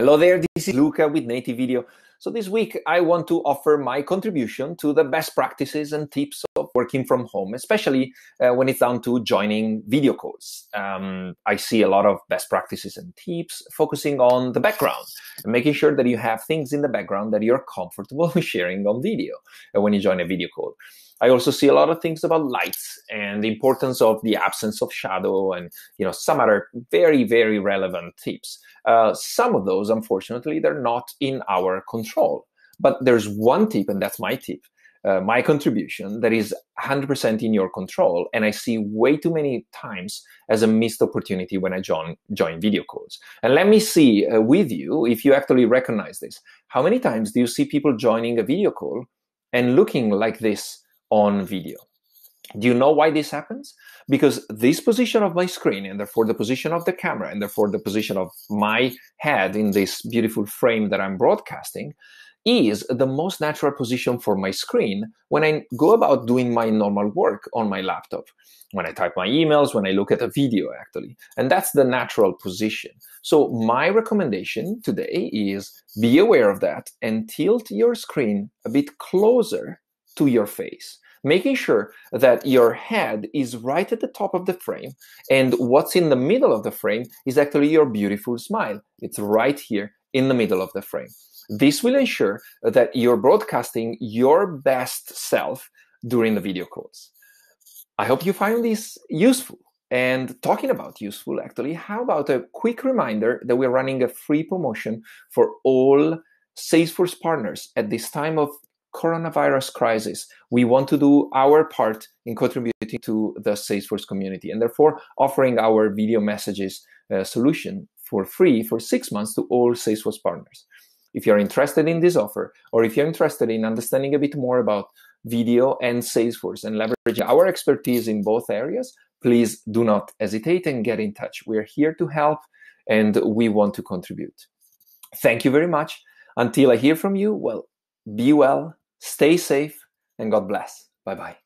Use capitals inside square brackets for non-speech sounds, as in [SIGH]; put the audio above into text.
Hello there, this is Luca with Native Video. So this week I want to offer my contribution to the best practices and tips working from home, especially uh, when it's down to joining video calls. Um, I see a lot of best practices and tips focusing on the background and making sure that you have things in the background that you're comfortable [LAUGHS] sharing on video uh, when you join a video call. I also see a lot of things about lights and the importance of the absence of shadow and you know some other very very relevant tips. Uh, some of those, unfortunately, they're not in our control. But there's one tip, and that's my tip, uh, my contribution that is 100% in your control and i see way too many times as a missed opportunity when i join join video calls and let me see uh, with you if you actually recognize this how many times do you see people joining a video call and looking like this on video do you know why this happens? Because this position of my screen, and therefore the position of the camera, and therefore the position of my head in this beautiful frame that I'm broadcasting, is the most natural position for my screen when I go about doing my normal work on my laptop, when I type my emails, when I look at a video, actually. And that's the natural position. So, my recommendation today is be aware of that and tilt your screen a bit closer to your face making sure that your head is right at the top of the frame and what's in the middle of the frame is actually your beautiful smile. It's right here in the middle of the frame. This will ensure that you're broadcasting your best self during the video calls. I hope you find this useful. And talking about useful, actually, how about a quick reminder that we're running a free promotion for all Salesforce partners at this time of coronavirus crisis, we want to do our part in contributing to the Salesforce community and therefore offering our video messages uh, solution for free for six months to all Salesforce partners. If you're interested in this offer, or if you're interested in understanding a bit more about video and Salesforce and leveraging our expertise in both areas, please do not hesitate and get in touch. We're here to help and we want to contribute. Thank you very much. Until I hear from you, well, be well Stay safe and God bless. Bye bye.